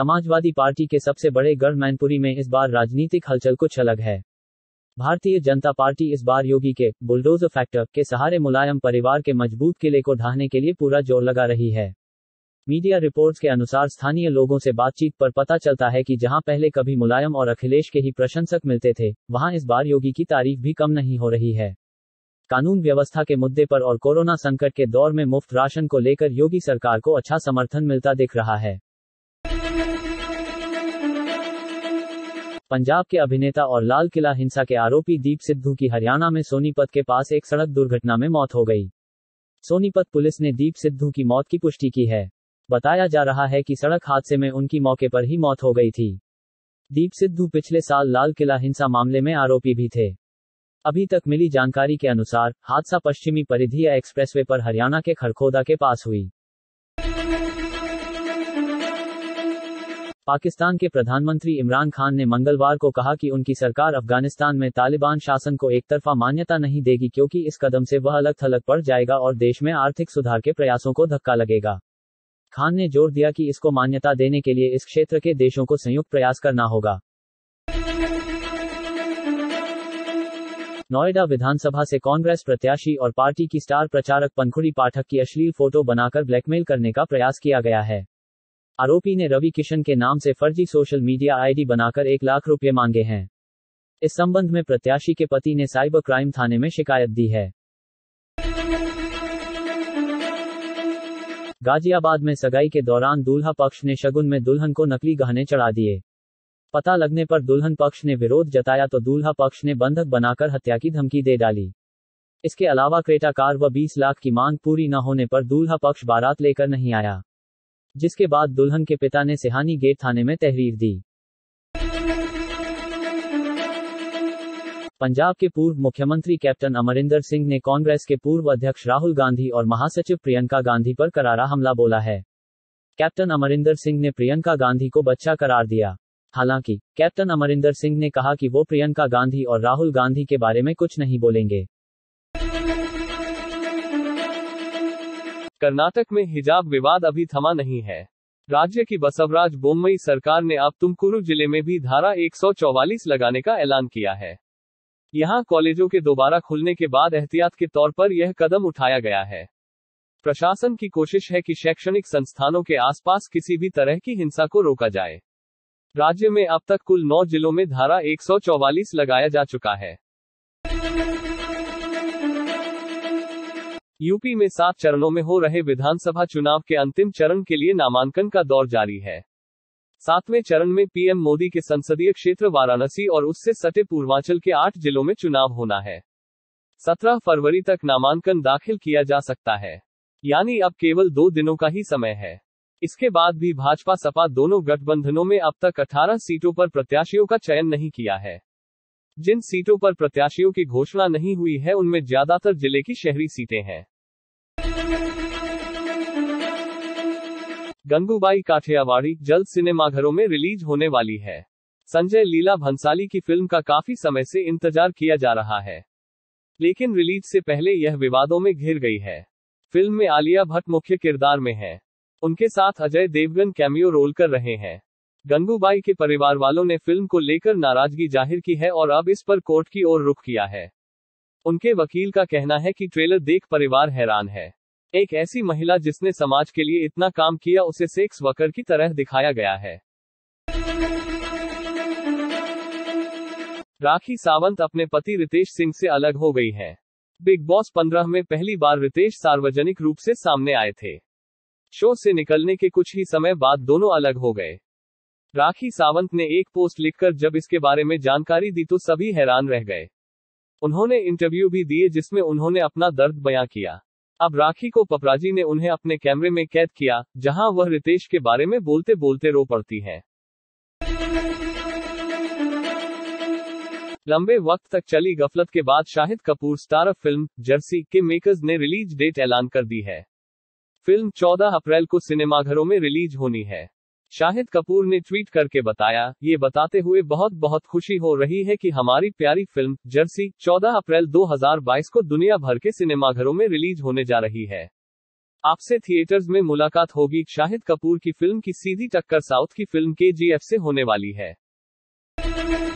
Samajwadi party के सबसे बड़े गढ़ मैनपुरी में इस बार राजनीतिक हलचल कुछ अलग है भारतीय जनता पार्टी इस बार योगी के बुलडोजर फैक्टर के सहारे मुलायम परिवार के मजबूत किले को ढहाने के लिए पूरा जोर लगा रही है मीडिया रिपोर्ट्स के अनुसार स्थानीय लोगों से बातचीत पर पता चलता है कि जहां पहले कभी मुलायम और अखिलेश के ही प्रशंसक मिलते थे वहां इस बार योगी की तारीफ भी कम नहीं हो रही है कानून व्यवस्था के मुद्दे पर और कोरोना संकट के दौर में मुफ्त राशन को लेकर योगी सरकार को अच्छा समर्थन मिलता दिख रहा है पंजाब के अभिनेता और लाल किला हिंसा के आरोपी दीप सिद्धू की हरियाणा में सोनीपत के पास एक सड़क दुर्घटना में मौत हो गई सोनीपत पुलिस ने दीप सिद्धू की मौत की पुष्टि की है बताया जा रहा है कि सड़क हादसे में उनकी मौके पर ही मौत हो गई थी दीप सिद्धू पिछले साल लाल किला हिंसा मामले में आरोपी भी थे अभी तक मिली जानकारी के अनुसार हादसा पश्चिमी परिधिया एक्सप्रेसवे पर हरियाणा के खरखोदा के पास हुई पाकिस्तान के प्रधानमंत्री इमरान खान ने मंगलवार को कहा कि उनकी सरकार अफगानिस्तान में तालिबान शासन को एक तरफा मान्यता नहीं देगी क्योंकि इस कदम से वह अलग थलग पड़ जाएगा और देश में आर्थिक सुधार के प्रयासों को धक्का लगेगा खान ने जोर दिया कि इसको मान्यता देने के लिए इस क्षेत्र के देशों को संयुक्त प्रयास करना होगा नोएडा विधानसभा से कांग्रेस प्रत्याशी और पार्टी की स्टार प्रचारक पंखुड़ी पाठक की अश्लील फोटो बनाकर ब्लैकमेल करने का प्रयास किया गया है आरोपी ने रवि किशन के नाम से फर्जी सोशल मीडिया आईडी बनाकर एक लाख रुपए मांगे हैं इस संबंध में प्रत्याशी के पति ने साइबर क्राइम थाने में शिकायत दी है गाजियाबाद में सगाई के दौरान दूल्हा पक्ष ने शगुन में दुल्हन को नकली गहने चढ़ा दिए पता लगने पर दुल्हन पक्ष ने विरोध जताया तो दूल्हा पक्ष ने बंधक बनाकर हत्या की धमकी दे डाली इसके अलावा क्रेटा कार व 20 लाख की मांग पूरी न होने पर दूल्हा पक्ष बारात लेकर नहीं आया जिसके बाद दुल्हन के पिता ने सिहानी गेट थाने में तहरीर दी पंजाब के पूर्व मुख्यमंत्री कैप्टन अमरिंदर सिंह ने कांग्रेस के पूर्व अध्यक्ष राहुल गांधी और महासचिव प्रियंका गांधी पर करारा हमला बोला है कैप्टन अमरिंदर सिंह ने प्रियंका गांधी को बच्चा करार दिया हालांकि कैप्टन अमरिंदर सिंह ने कहा कि वो प्रियंका गांधी और राहुल गांधी के बारे में कुछ नहीं बोलेंगे कर्नाटक में हिजाब विवाद अभी थमा नहीं है राज्य की बसवराज बोम्बई सरकार ने अब तुमकुरु जिले में भी धारा 144 लगाने का ऐलान किया है यहां कॉलेजों के दोबारा खुलने के बाद एहतियात के तौर पर यह कदम उठाया गया है प्रशासन की कोशिश है कि शैक्षणिक संस्थानों के आसपास किसी भी तरह की हिंसा को रोका जाए राज्य में अब तक कुल नौ जिलों में धारा 144 लगाया जा चुका है यूपी में सात चरणों में हो रहे विधानसभा चुनाव के अंतिम चरण के लिए नामांकन का दौर जारी है सातवें चरण में पीएम मोदी के संसदीय क्षेत्र वाराणसी और उससे सटे पूर्वांचल के आठ जिलों में चुनाव होना है सत्रह फरवरी तक नामांकन दाखिल किया जा सकता है यानी अब केवल दो दिनों का ही समय है इसके बाद भी भाजपा सपा दोनों गठबंधनों में अब तक 18 सीटों पर प्रत्याशियों का चयन नहीं किया है जिन सीटों पर प्रत्याशियों की घोषणा नहीं हुई है उनमें ज्यादातर जिले की शहरी सीटें हैं गंगूबाई काठियावाड़ी जल्द सिनेमाघरों में रिलीज होने वाली है संजय लीला भंसाली की फिल्म का काफी समय से इंतजार किया जा रहा है लेकिन रिलीज से पहले यह विवादों में घिर गई है फिल्म में आलिया भट्ट मुख्य किरदार में है उनके साथ अजय देवगन कैमियो रोल कर रहे हैं गंगूबाई के परिवार वालों ने फिल्म को लेकर नाराजगी जाहिर की है और अब इस पर कोर्ट की ओर रुख किया है उनके वकील का कहना है कि ट्रेलर देख परिवार हैरान है एक ऐसी महिला जिसने समाज के लिए इतना काम किया उसे सेक्स वर्कर की तरह दिखाया गया है राखी सावंत अपने पति रितेश सिंह से अलग हो गई हैं। बिग बॉस 15 में पहली बार रितेश सार्वजनिक रूप से सामने आए थे शो से निकलने के कुछ ही समय बाद दोनों अलग हो गए राखी सावंत ने एक पोस्ट लिखकर जब इसके बारे में जानकारी दी तो सभी हैरान रह गए उन्होंने इंटरव्यू भी दिए जिसमें उन्होंने अपना दर्द बयां किया अब राखी को पपराजी ने उन्हें अपने कैमरे में कैद किया जहां वह रितेश के बारे में बोलते बोलते रो पड़ती है लंबे वक्त तक चली गफलत के बाद Shahid Kapoor star film Jersey के मेकर्स ने रिलीज डेट ऐलान कर दी है फिल्म 14 अप्रैल को सिनेमाघरों में रिलीज होनी है शाहिद कपूर ने ट्वीट करके बताया ये बताते हुए बहुत बहुत खुशी हो रही है कि हमारी प्यारी फिल्म जर्सी 14 अप्रैल 2022 को दुनिया भर के सिनेमाघरों में रिलीज होने जा रही है आपसे थिएटर्स में मुलाकात होगी शाहिद कपूर की फिल्म की सीधी टक्कर साउथ की फिल्म के जी से होने वाली है